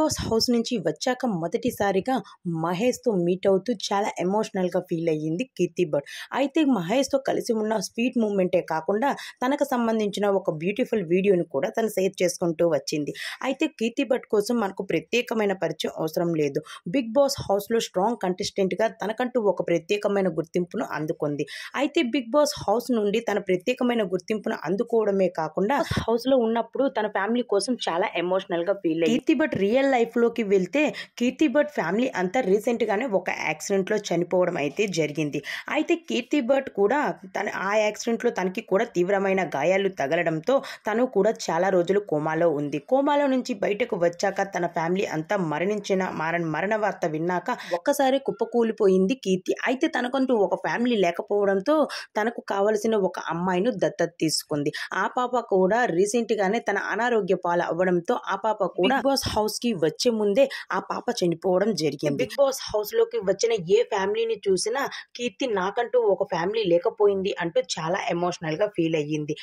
house house నుంచి వచ్చాక మొదటిసారిగా మహేష్తో మీట్ అవుతూ చాలా ఎమోషనల్గా ఫీల్ అయ్యింది కీర్తి బర్డ్ అయితే మహేష్తో కలిసి ఉన్న స్వీట్ మూమెంటే కాకుండా తనకు సంబంధించిన ఒక బ్యూటిఫుల్ వీడియోని కూడా తను షేర్ చేసుకుంటూ వచ్చింది అయితే కీర్తి భట్ కోసం మనకు ప్రత్యేకమైన పరిచయం అవసరం లేదు బిగ్ బాస్ హౌస్లో స్ట్రాంగ్ కంటెస్టెంట్గా తనకంటూ ఒక ప్రత్యేకమైన గుర్తింపును అందుకుంది అయితే బిగ్ బాస్ హౌస్ నుండి తన ప్రత్యేకమైన గుర్తింపును అందుకోవడమే కాకుండా హౌస్లో ఉన్నప్పుడు తన ఫ్యామిలీ కోసం చాలా ఎమోషనల్గా ఫీల్ అయ్యింది కీర్తి భట్ రియల్ లైఫ్లోకి వెళ్తే కీర్తి భట్ ఫ్యామిలీ అంతా రీసెంట్గానే ఒక యాక్సిడెంట్లో చనిపోవడం అయితే జరిగింది అయితే కీర్తి భట్ కూడా తన ఆ యాక్సిడెంట్లో తనకి కూడా తీవ్రమైన గాయాలు తగలడంతో తను కూడా చాలా రోజులు కోమాలో ఉంది కోమాలో నుంచి బయటకు వచ్చాక తన ఫ్యామిలీ అంతా మరణించిన మరణ మరణ వార్త విన్నాక ఒక్కసారి కుప్పకూలిపోయింది కీర్తి అయితే తనకంటూ ఒక ఫ్యామిలీ లేకపోవడంతో తనకు కావలసిన ఒక అమ్మాయిను దత్తత తీసుకుంది ఆ పాప కూడా రీసెంట్గానే తన అనారోగ్య పాలు అవ్వడంతో ఆ పాప కూడా బాస్ హౌస్కి వచ్చే ముందే ఆ పాప చనిపోవడం జరిగింది బిగ్ బాస్ హౌస్ లోకి వచ్చిన ఏ ఫ్యామిలీని చూసినా కీర్తి నాకంటూ ఒక ఫ్యామిలీ లేకపోయింది అంటూ చాలా ఎమోషనల్ గా ఫీల్ అయ్యింది